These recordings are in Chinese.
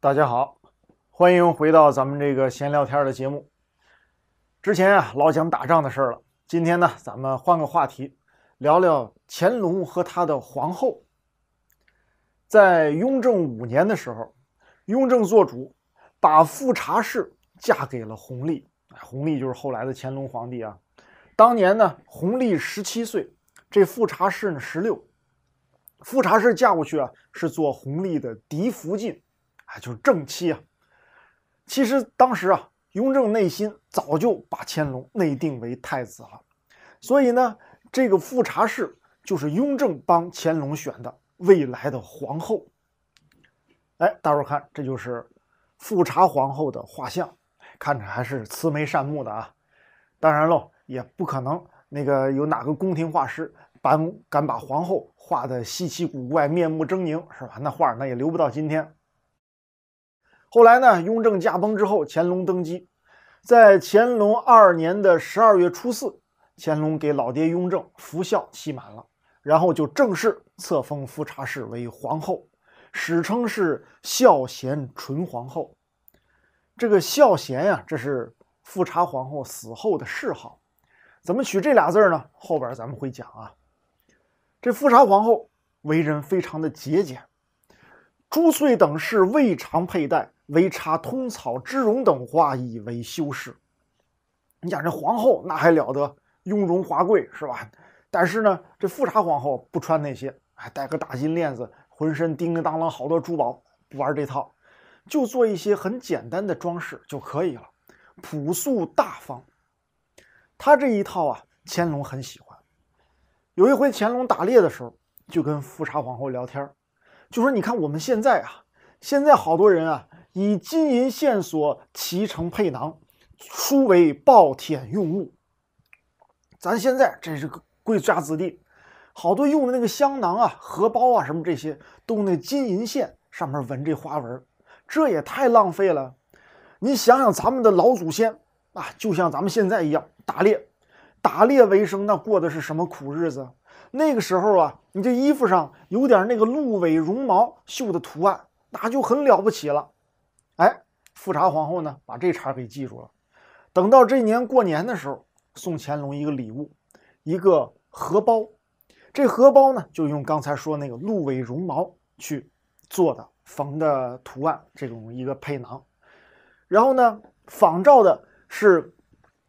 大家好，欢迎回到咱们这个闲聊天的节目。之前啊老讲打仗的事了，今天呢咱们换个话题，聊聊乾隆和他的皇后。在雍正五年的时候，雍正做主把富察氏嫁给了弘历，弘历就是后来的乾隆皇帝啊。当年呢，弘历十七岁，这富察氏呢十六，富察氏嫁过去啊是做弘历的嫡福晋。啊，就是正妻啊。其实当时啊，雍正内心早就把乾隆内定为太子了，所以呢，这个富察氏就是雍正帮乾隆选的未来的皇后。哎，大伙看，这就是富察皇后的画像，看着还是慈眉善目的啊。当然喽，也不可能那个有哪个宫廷画师把敢把皇后画的稀奇古怪、面目狰狞，是吧？那画那也留不到今天。后来呢？雍正驾崩之后，乾隆登基，在乾隆二年的十二月初四，乾隆给老爹雍正服孝期满了，然后就正式册封富察氏为皇后，史称是孝贤纯皇后。这个孝贤呀，这是富察皇后死后的谥号。怎么取这俩字儿呢？后边咱们会讲啊。这富察皇后为人非常的节俭。珠穗等饰未尝佩戴，唯插通草织绒等花以为修饰。你讲这皇后那还了得，雍容华贵是吧？但是呢，这富察皇后不穿那些，还戴个大金链子，浑身叮叮当啷好多珠宝，不玩这套，就做一些很简单的装饰就可以了，朴素大方。她这一套啊，乾隆很喜欢。有一回乾隆打猎的时候，就跟富察皇后聊天儿。就说你看我们现在啊，现在好多人啊，以金银线索齐成佩囊，殊为暴殄用物。咱现在这是个贵族子弟，好多用的那个香囊啊、荷包啊什么这些，都用那金银线上面纹这花纹，这也太浪费了。你想想咱们的老祖先啊，就像咱们现在一样打猎，打猎为生，那过的是什么苦日子？那个时候啊，你这衣服上有点那个鹿尾绒毛绣的图案，那就很了不起了。哎，富察皇后呢，把这茬给记住了。等到这年过年的时候，送乾隆一个礼物，一个荷包。这荷包呢，就用刚才说那个鹿尾绒毛去做的，缝的图案这种一个配囊。然后呢，仿照的是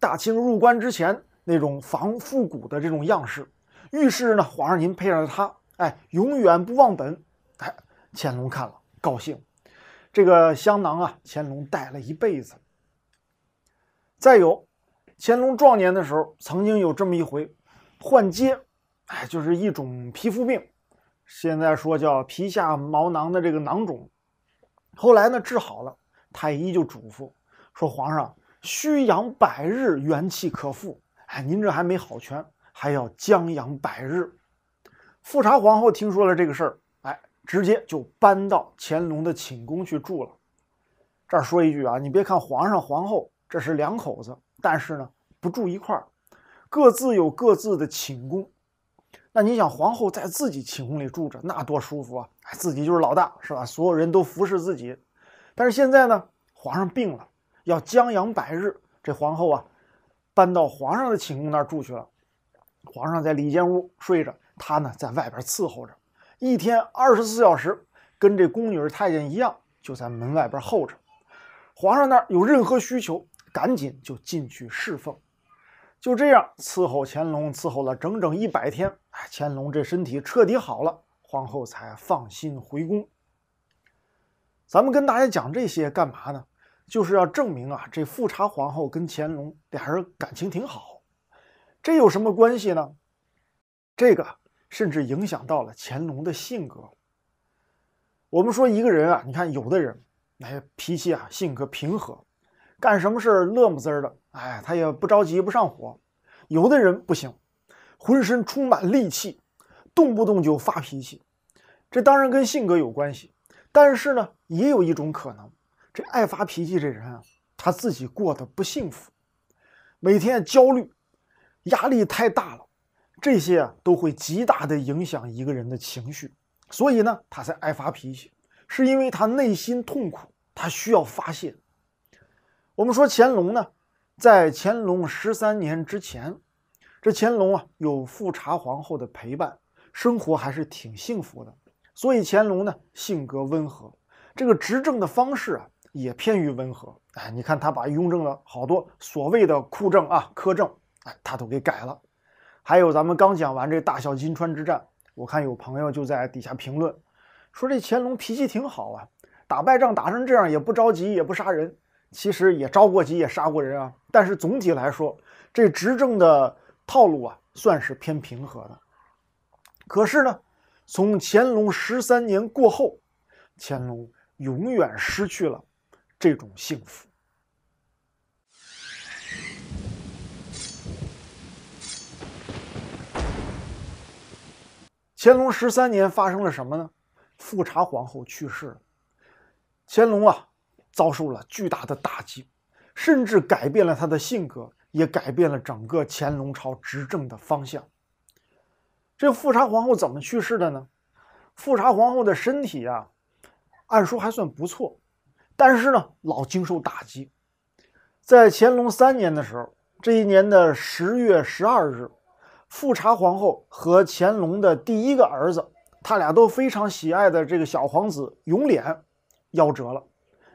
大清入关之前那种仿复古的这种样式。遇事呢，皇上您配上他，哎，永远不忘本。哎，乾隆看了高兴。这个香囊啊，乾隆带了一辈子。再有，乾隆壮年的时候曾经有这么一回，患疖，哎，就是一种皮肤病，现在说叫皮下毛囊的这个囊肿。后来呢，治好了，太医就嘱咐说，皇上需养百日，元气可复。哎，您这还没好全。还要江洋百日，富察皇后听说了这个事儿，哎，直接就搬到乾隆的寝宫去住了。这儿说一句啊，你别看皇上皇后这是两口子，但是呢不住一块儿，各自有各自的寝宫。那你想，皇后在自己寝宫里住着，那多舒服啊！哎，自己就是老大是吧？所有人都服侍自己。但是现在呢，皇上病了，要江洋百日，这皇后啊，搬到皇上的寝宫那儿住去了。皇上在里间屋睡着，她呢在外边伺候着，一天二十四小时，跟这宫女太监一样，就在门外边候着。皇上那儿有任何需求，赶紧就进去侍奉。就这样伺候乾隆，伺候了整整一百天。哎，乾隆这身体彻底好了，皇后才放心回宫。咱们跟大家讲这些干嘛呢？就是要证明啊，这富察皇后跟乾隆俩人感情挺好。这有什么关系呢？这个甚至影响到了乾隆的性格。我们说一个人啊，你看有的人，哎，脾气啊，性格平和，干什么事儿乐么滋儿的，哎，他也不着急不上火；有的人不行，浑身充满戾气，动不动就发脾气。这当然跟性格有关系，但是呢，也有一种可能，这爱发脾气这人啊，他自己过得不幸福，每天焦虑。压力太大了，这些啊都会极大的影响一个人的情绪，所以呢，他才爱发脾气，是因为他内心痛苦，他需要发泄。我们说乾隆呢，在乾隆十三年之前，这乾隆啊有富察皇后的陪伴，生活还是挺幸福的，所以乾隆呢性格温和，这个执政的方式啊也偏于温和。哎，你看他把雍正的好多所谓的酷政啊苛政。哎，他都给改了。还有，咱们刚讲完这大小金川之战，我看有朋友就在底下评论，说这乾隆脾气挺好啊，打败仗打成这样也不着急，也不杀人。其实也着过急，也杀过人啊。但是总体来说，这执政的套路啊，算是偏平和的。可是呢，从乾隆十三年过后，乾隆永远失去了这种幸福。乾隆十三年发生了什么呢？富察皇后去世了，乾隆啊遭受了巨大的打击，甚至改变了他的性格，也改变了整个乾隆朝执政的方向。这富察皇后怎么去世的呢？富察皇后的身体啊，按说还算不错，但是呢，老经受打击。在乾隆三年的时候，这一年的十月十二日。富察皇后和乾隆的第一个儿子，他俩都非常喜爱的这个小皇子永琏，夭折了，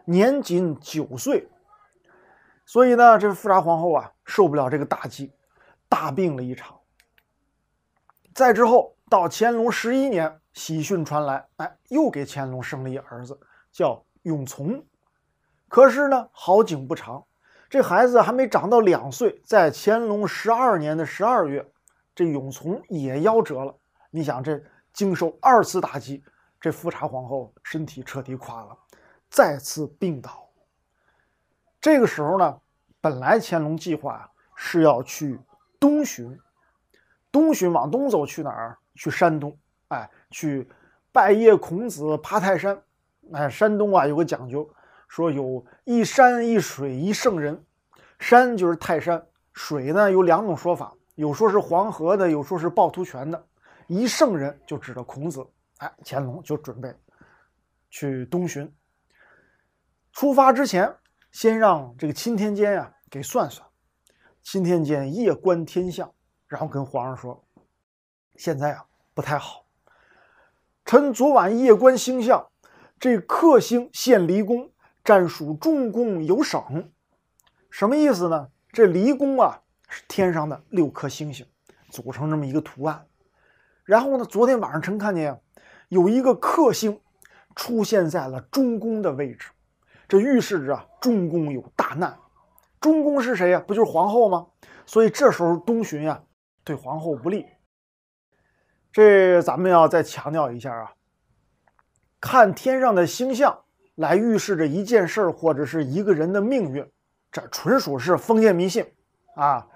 年仅九岁。所以呢，这富察皇后啊受不了这个打击，大病了一场。再之后，到乾隆十一年，喜讯传来，哎，又给乾隆生了一儿子，叫永琮。可是呢，好景不长，这孩子还没长到两岁，在乾隆十二年的十二月。这永从也夭折了，你想，这经受二次打击，这富察皇后身体彻底垮了，再次病倒。这个时候呢，本来乾隆计划是要去东巡，东巡往东走去哪儿？去山东，哎，去拜谒孔子，爬泰山。哎，山东啊有个讲究，说有一山一水一圣人，山就是泰山，水呢有两种说法。有说是黄河的，有说是趵突泉的，一圣人就指着孔子，哎，乾隆就准备去东巡。出发之前，先让这个钦天监呀给算算。钦天监夜观天象，然后跟皇上说：“现在啊不太好。臣昨晚夜观星象，这克星现离宫，占属中宫有省。什么意思呢？这离宫啊。”是天上的六颗星星组成这么一个图案，然后呢，昨天晚上臣看见有一个克星出现在了中宫的位置，这预示着中宫有大难。中宫是谁呀？不就是皇后吗？所以这时候东巡呀，对皇后不利。这咱们要再强调一下啊，看天上的星象来预示着一件事或者是一个人的命运，这纯属是封建迷信啊。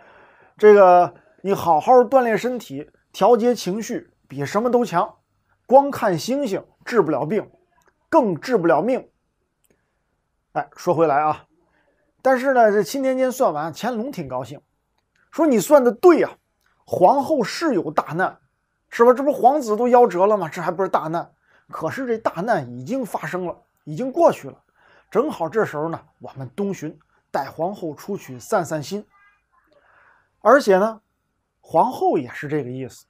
这个你好好锻炼身体，调节情绪比什么都强。光看星星治不了病，更治不了命。哎，说回来啊，但是呢，这钦天监算完，乾隆挺高兴，说你算的对呀，皇后是有大难，是吧？这不皇子都夭折了吗？这还不是大难？可是这大难已经发生了，已经过去了。正好这时候呢，我们东巡，带皇后出去散散心。而且呢，皇后也是这个意思，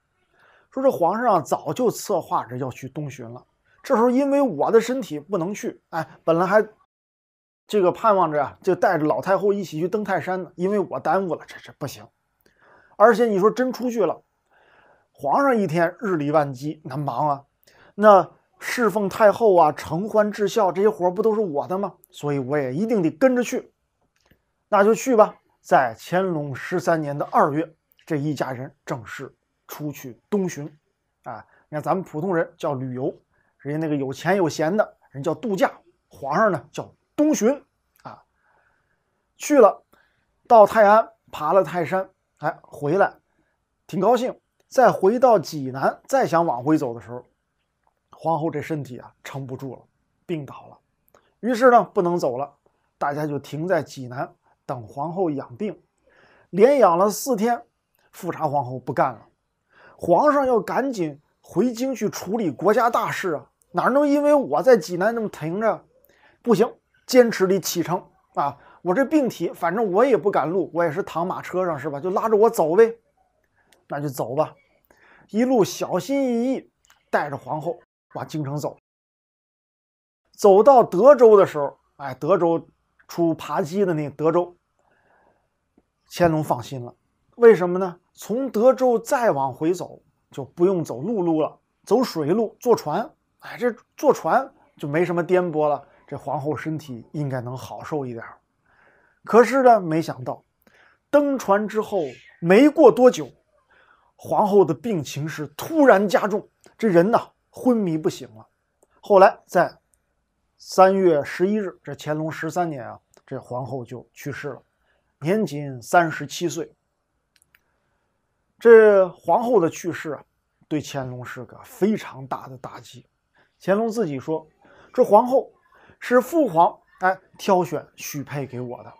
说这皇上早就策划着要去东巡了。这时候因为我的身体不能去，哎，本来还这个盼望着呀，就带着老太后一起去登泰山呢。因为我耽误了，这这不行。而且你说真出去了，皇上一天日理万机，难忙啊，那侍奉太后啊、承欢致孝这些活不都是我的吗？所以我也一定得跟着去。那就去吧。在乾隆十三年的二月，这一家人正式出去东巡，啊，你看咱们普通人叫旅游，人家那个有钱有闲的人叫度假，皇上呢叫东巡，啊，去了，到泰安爬了泰山，哎，回来，挺高兴，再回到济南，再想往回走的时候，皇后这身体啊撑不住了，病倒了，于是呢不能走了，大家就停在济南。等皇后养病，连养了四天，富察皇后不干了。皇上要赶紧回京去处理国家大事啊，哪能因为我在济南这么停着？不行，坚持得启程啊！我这病体，反正我也不赶路，我也是躺马车上是吧？就拉着我走呗。那就走吧，一路小心翼翼，带着皇后往京城走。走到德州的时候，哎，德州出扒鸡的那德州。乾隆放心了，为什么呢？从德州再往回走，就不用走陆路了，走水路，坐船。哎，这坐船就没什么颠簸了，这皇后身体应该能好受一点可是呢，没想到，登船之后没过多久，皇后的病情是突然加重，这人呢昏迷不醒了。后来在三月十一日，这乾隆十三年啊，这皇后就去世了。年仅三十七岁，这皇后的去世啊，对乾隆是个非常大的打击。乾隆自己说：“这皇后是父皇哎挑选许配给我的，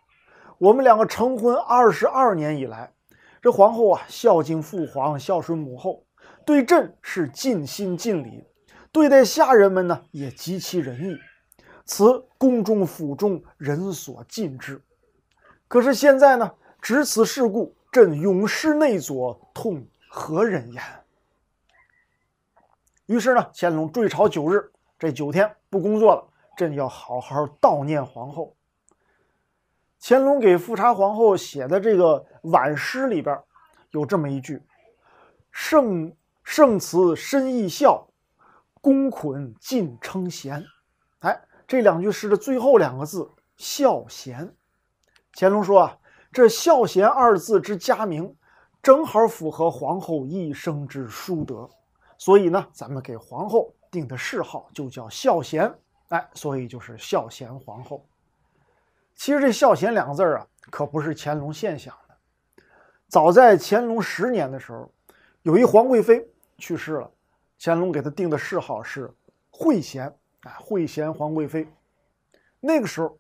我们两个成婚二十二年以来，这皇后啊孝敬父皇，孝顺母后，对朕是尽心尽礼，对待下人们呢也极其仁义，此宫中府中人所敬之。”可是现在呢，值此事故，朕永失内佐，痛何人言？于是呢，乾隆坠朝九日，这九天不工作了，朕要好好悼念皇后。乾隆给富察皇后写的这个挽诗里边，有这么一句：“圣圣慈深意孝，公捆尽称贤。”哎，这两句诗的最后两个字“孝贤”。乾隆说：“啊，这‘孝贤’二字之佳名，正好符合皇后一生之淑德，所以呢，咱们给皇后定的谥号就叫孝贤。哎，所以就是孝贤皇后。其实这‘孝贤’两个字啊，可不是乾隆现想的。早在乾隆十年的时候，有一皇贵妃去世了，乾隆给她定的谥号是‘惠贤’啊，惠贤皇贵妃。那个时候。”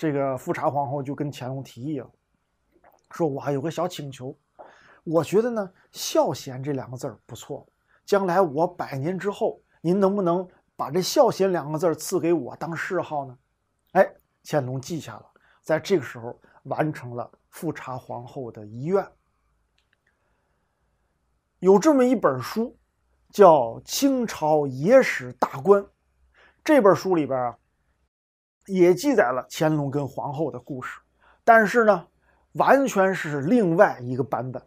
这个富察皇后就跟乾隆提议了，说：“我还有个小请求，我觉得呢‘孝贤’这两个字儿不错，将来我百年之后，您能不能把这‘孝贤’两个字赐给我当谥号呢？”哎，乾隆记下了，在这个时候完成了富察皇后的遗愿。有这么一本书，叫《清朝野史大观》，这本书里边啊。也记载了乾隆跟皇后的故事，但是呢，完全是另外一个版本。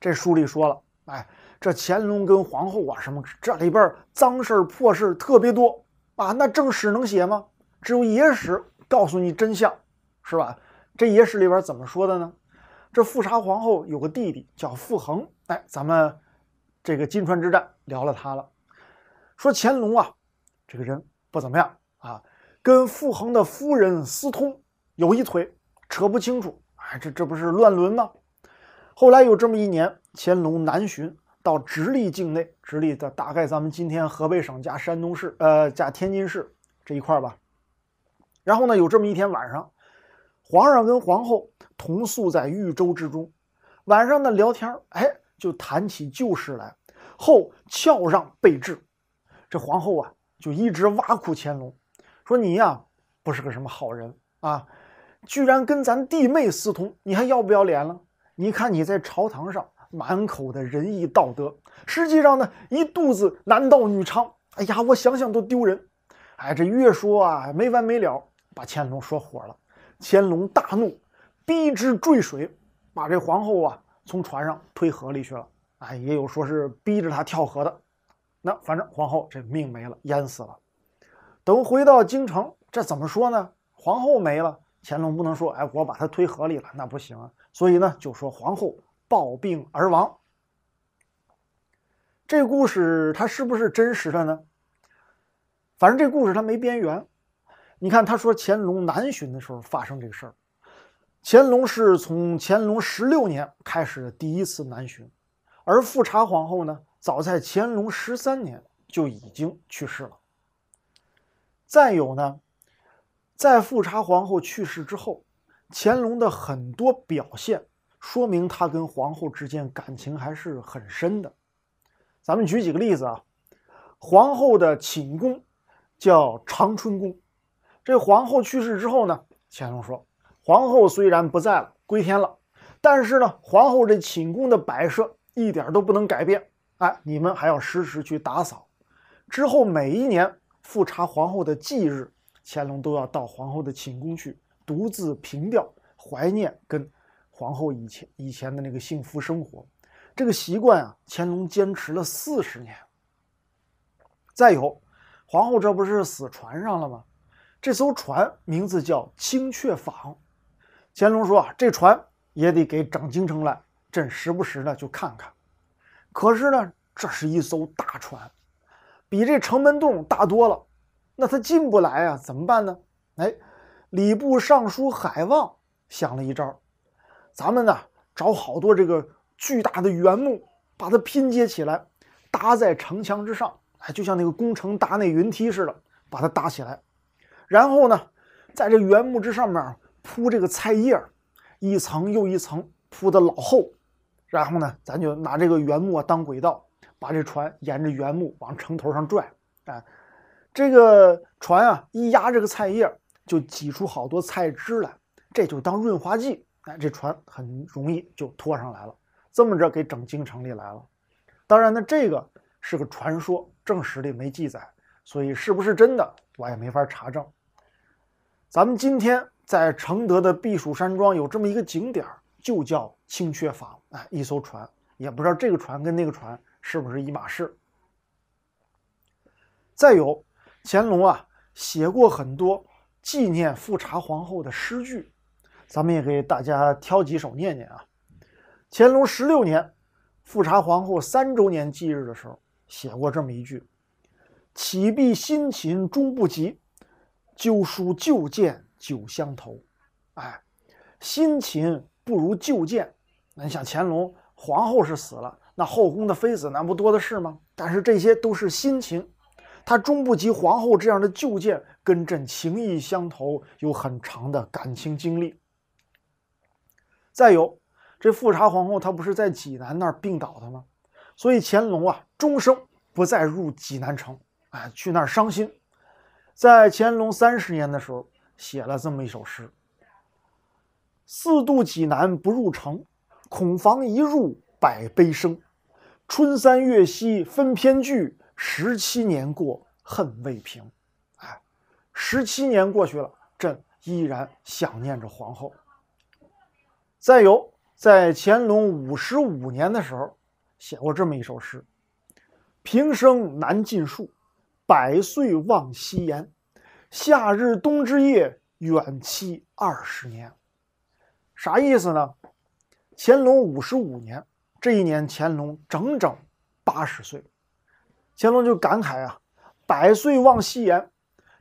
这书里说了，哎，这乾隆跟皇后啊，什么这里边脏事儿破事儿特别多啊。那正史能写吗？只有野史告诉你真相，是吧？这野史里边怎么说的呢？这富察皇后有个弟弟叫傅恒，哎，咱们这个金川之战聊了他了。说乾隆啊，这个人不怎么样。跟傅恒的夫人私通，有一腿，扯不清楚。哎，这这不是乱伦吗？后来有这么一年，乾隆南巡到直隶境内，直隶的大概咱们今天河北省加山东市，呃，加天津市这一块吧。然后呢，有这么一天晚上，皇上跟皇后同宿在豫州之中，晚上呢聊天儿，哎，就谈起旧事来，后翘让备至，这皇后啊就一直挖苦乾隆。说你呀，不是个什么好人啊！居然跟咱弟妹私通，你还要不要脸了？你看你在朝堂上满口的仁义道德，实际上呢一肚子男盗女娼。哎呀，我想想都丢人。哎，这越说啊没完没了，把乾隆说火了。乾隆大怒，逼之坠水，把这皇后啊从船上推河里去了。哎，也有说是逼着她跳河的。那反正皇后这命没了，淹死了。等回到京城，这怎么说呢？皇后没了，乾隆不能说：“哎，我把她推河里了，那不行。”啊。所以呢，就说皇后暴病而亡。这故事它是不是真实的呢？反正这故事它没边缘。你看，他说乾隆南巡的时候发生这个事儿，乾隆是从乾隆十六年开始的第一次南巡，而富察皇后呢，早在乾隆十三年就已经去世了。再有呢，在富察皇后去世之后，乾隆的很多表现说明他跟皇后之间感情还是很深的。咱们举几个例子啊，皇后的寝宫叫长春宫，这皇后去世之后呢，乾隆说：“皇后虽然不在了，归天了，但是呢，皇后这寝宫的摆设一点都不能改变。哎，你们还要时时去打扫。之后每一年。”复查皇后的忌日，乾隆都要到皇后的寝宫去独自凭吊，怀念跟皇后以前以前的那个幸福生活。这个习惯啊，乾隆坚持了四十年。再有，皇后这不是死船上了吗？这艘船名字叫青雀舫。乾隆说啊，这船也得给整京城来，朕时不时的就看看。可是呢，这是一艘大船。比这城门洞大多了，那他进不来啊，怎么办呢？哎，礼部尚书海望想了一招，咱们呢找好多这个巨大的原木，把它拼接起来，搭在城墙之上，哎，就像那个工程搭那云梯似的，把它搭起来，然后呢，在这原木之上面铺这个菜叶，一层又一层铺的老厚，然后呢，咱就拿这个原木当轨道。把这船沿着原木往城头上拽，啊，这个船啊一压这个菜叶，就挤出好多菜汁来，这就当润滑剂，哎，这船很容易就拖上来了。这么着给整京城里来了。当然呢，这个是个传说，正史里没记载，所以是不是真的我也没法查证。咱们今天在承德的避暑山庄有这么一个景点，就叫清雀舫，哎，一艘船，也不知道这个船跟那个船。是不是一码事？再有，乾隆啊，写过很多纪念富察皇后的诗句，咱们也给大家挑几首念念啊。乾隆十六年，富察皇后三周年忌日的时候，写过这么一句：“起必新琴终不及，旧书旧剑酒相投。”哎，新琴不如旧剑。那你想，乾隆皇后是死了。那后宫的妃子，那不多的是吗？但是这些都是新情，她终不及皇后这样的旧见，跟朕情意相投，有很长的感情经历。再有这富察皇后，她不是在济南那儿病倒的吗？所以乾隆啊，终生不再入济南城，哎，去那儿伤心。在乾隆三十年的时候，写了这么一首诗：“四渡济南不入城，恐防一入百悲生。”春三月兮分偏句，十七年过恨未平。哎，十七年过去了，朕依然想念着皇后。再有，在乾隆五十五年的时候，写过这么一首诗：“平生难尽述，百岁望夕颜。夏日冬之夜，远期二十年。”啥意思呢？乾隆五十五年。这一年，乾隆整整八十岁，乾隆就感慨啊：“百岁望夕颜，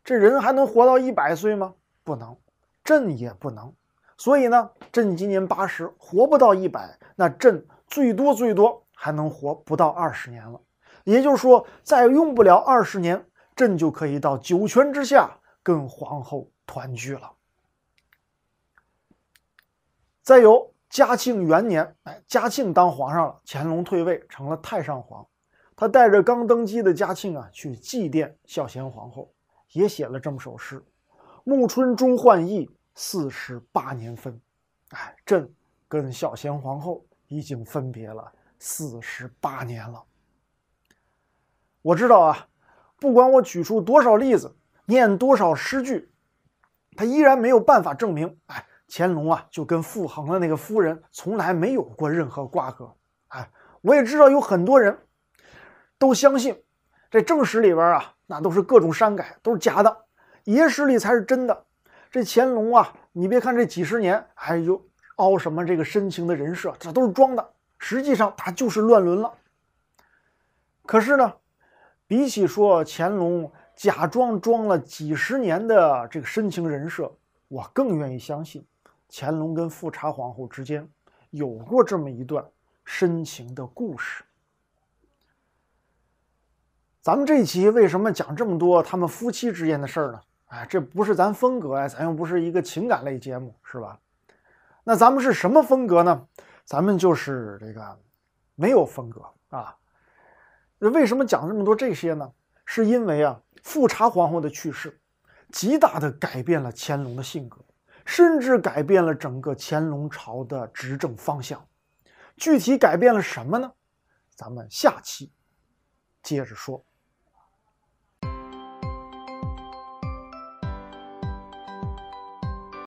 这人还能活到一百岁吗？不能，朕也不能。所以呢，朕今年八十，活不到一百，那朕最多最多还能活不到二十年了。也就是说，再用不了二十年，朕就可以到九泉之下跟皇后团聚了。”再有。嘉庆元年，哎，嘉庆当皇上了，乾隆退位成了太上皇，他带着刚登基的嘉庆啊去祭奠孝贤皇后，也写了这么首诗：“暮春终换意，四十八年分。”哎，朕跟孝贤皇后已经分别了四十八年了。我知道啊，不管我举出多少例子，念多少诗句，他依然没有办法证明。哎。乾隆啊，就跟傅恒的那个夫人从来没有过任何瓜葛。哎，我也知道有很多人都相信，这正史里边啊，那都是各种删改，都是假的。野史里才是真的。这乾隆啊，你别看这几十年，哎呦，凹什么这个深情的人设，这都是装的。实际上他就是乱伦了。可是呢，比起说乾隆假装装了几十年的这个深情人设，我更愿意相信。乾隆跟富察皇后之间有过这么一段深情的故事。咱们这一期为什么讲这么多他们夫妻之间的事儿呢？哎，这不是咱风格呀，咱又不是一个情感类节目，是吧？那咱们是什么风格呢？咱们就是这个没有风格啊。那为什么讲这么多这些呢？是因为啊，富察皇后的去世，极大的改变了乾隆的性格。甚至改变了整个乾隆朝的执政方向，具体改变了什么呢？咱们下期接着说。